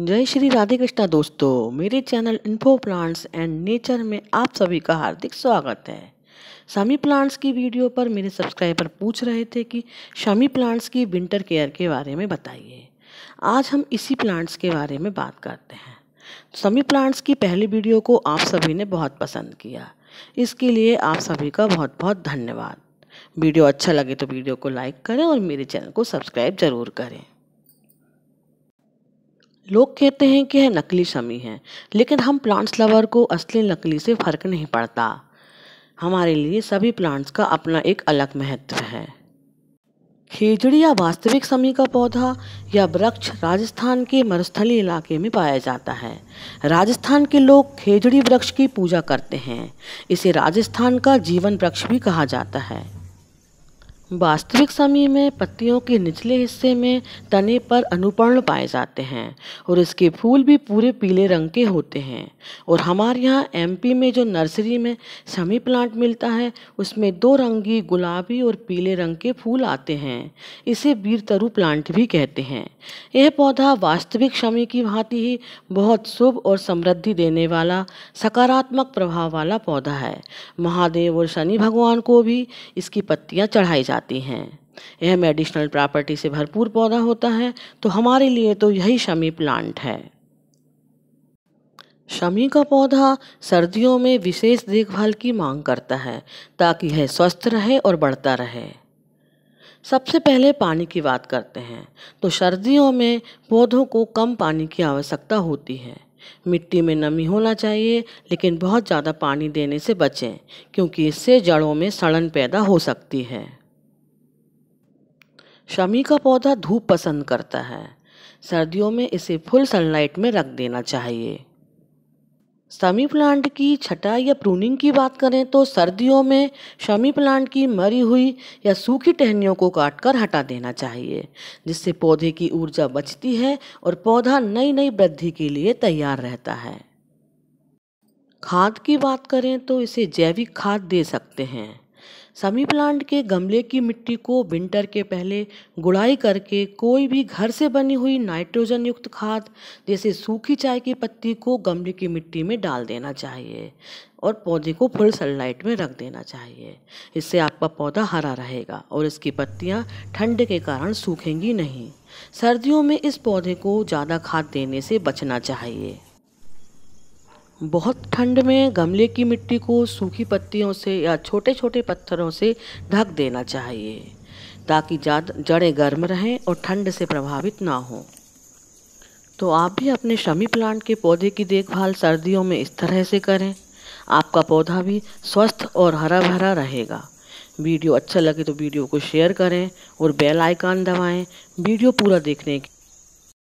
जय श्री राधे कृष्णा दोस्तों मेरे channel info plants and nature में आप सभी का हार्दिक स्वागत है शामी प्लांट्स की वीडियो पर मेरे सब्सक्राइबर पूछ रहे थे कि शामी प्लांट्स की विंटर केयर के बारे में बताइए आज हम इसी प्लांट्स के बारे में बात करते हैं शामी प्लांट्स की पहली वीडियो को आप सभी ने बहुत पसंद किया इसके लिए आप सभी का बहुत बहुत धन्यवाद वीडियो अच्छा लगे तो वीडियो को लाइक करें और मेरे चैनल को सब्सक्राइब ज़रूर करें लोग कहते हैं कि यह नकली शमी है लेकिन हम प्लांट्स लवर को असली नकली से फ़र्क नहीं पड़ता हमारे लिए सभी प्लांट्स का अपना एक अलग महत्व है खेजड़ी या वास्तविक समी का पौधा या वृक्ष राजस्थान के मरुस्थली इलाके में पाया जाता है राजस्थान के लोग खेजड़ी वृक्ष की पूजा करते हैं इसे राजस्थान का जीवन वृक्ष भी कहा जाता है वास्तविक समय में पत्तियों के निचले हिस्से में तने पर अनुपर्ण पाए जाते हैं और इसके फूल भी पूरे पीले रंग के होते हैं और हमारे यहाँ एमपी में जो नर्सरी में शमी प्लांट मिलता है उसमें दो रंगी गुलाबी और पीले रंग के फूल आते हैं इसे बीरतरु प्लांट भी कहते हैं यह पौधा वास्तविक समय की भांति ही बहुत शुभ और समृद्धि देने वाला सकारात्मक प्रभाव वाला पौधा है महादेव और शनि भगवान को भी इसकी पत्तियाँ चढ़ाई जाती जाती हैं यह मेडिसिनल प्रॉपर्टी से भरपूर पौधा होता है तो हमारे लिए तो यही शमी प्लांट है शमी का पौधा सर्दियों में विशेष देखभाल की मांग करता है ताकि यह स्वस्थ रहे और बढ़ता रहे सबसे पहले पानी की बात करते हैं तो सर्दियों में पौधों को कम पानी की आवश्यकता होती है मिट्टी में नमी होना चाहिए लेकिन बहुत ज़्यादा पानी देने से बचें क्योंकि इससे जड़ों में सड़न पैदा हो सकती है शमी का पौधा धूप पसंद करता है सर्दियों में इसे फुल सनलाइट में रख देना चाहिए शमी प्लांट की छटाई या प्रूनिंग की बात करें तो सर्दियों में शमी प्लांट की मरी हुई या सूखी टहनियों को काटकर हटा देना चाहिए जिससे पौधे की ऊर्जा बचती है और पौधा नई नई वृद्धि के लिए तैयार रहता है खाद की बात करें तो इसे जैविक खाद दे सकते हैं समी प्लांट के गमले की मिट्टी को विंटर के पहले गुड़ाई करके कोई भी घर से बनी हुई नाइट्रोजन युक्त खाद जैसे सूखी चाय की पत्ती को गमले की मिट्टी में डाल देना चाहिए और पौधे को फुल सनलाइट में रख देना चाहिए इससे आपका पौधा हरा रहेगा और इसकी पत्तियाँ ठंड के कारण सूखेंगी नहीं सर्दियों में इस पौधे को ज़्यादा खाद देने से बचना चाहिए बहुत ठंड में गमले की मिट्टी को सूखी पत्तियों से या छोटे छोटे पत्थरों से ढक देना चाहिए ताकि जड़ें गर्म रहें और ठंड से प्रभावित ना हो तो आप भी अपने शमी प्लांट के पौधे की देखभाल सर्दियों में इस तरह से करें आपका पौधा भी स्वस्थ और हरा भरा रहेगा वीडियो अच्छा लगे तो वीडियो को शेयर करें और बेल आइकन दबाएं वीडियो पूरा देखने के